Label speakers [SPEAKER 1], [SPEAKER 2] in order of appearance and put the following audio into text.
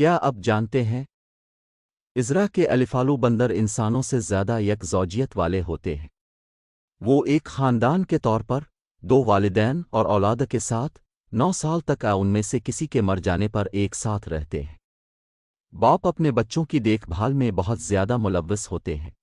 [SPEAKER 1] क्या आप जानते हैं इसरा के अलिफालू बंदर इंसानों से ज़्यादा यकजौजियत वाले होते हैं वो एक ख़ानदान के तौर पर दो वालदेन और औलाद के साथ नौ साल तक आ उनमें से किसी के मर जाने पर एक साथ रहते हैं बाप अपने बच्चों की देखभाल में बहुत ज़्यादा मुलवस होते हैं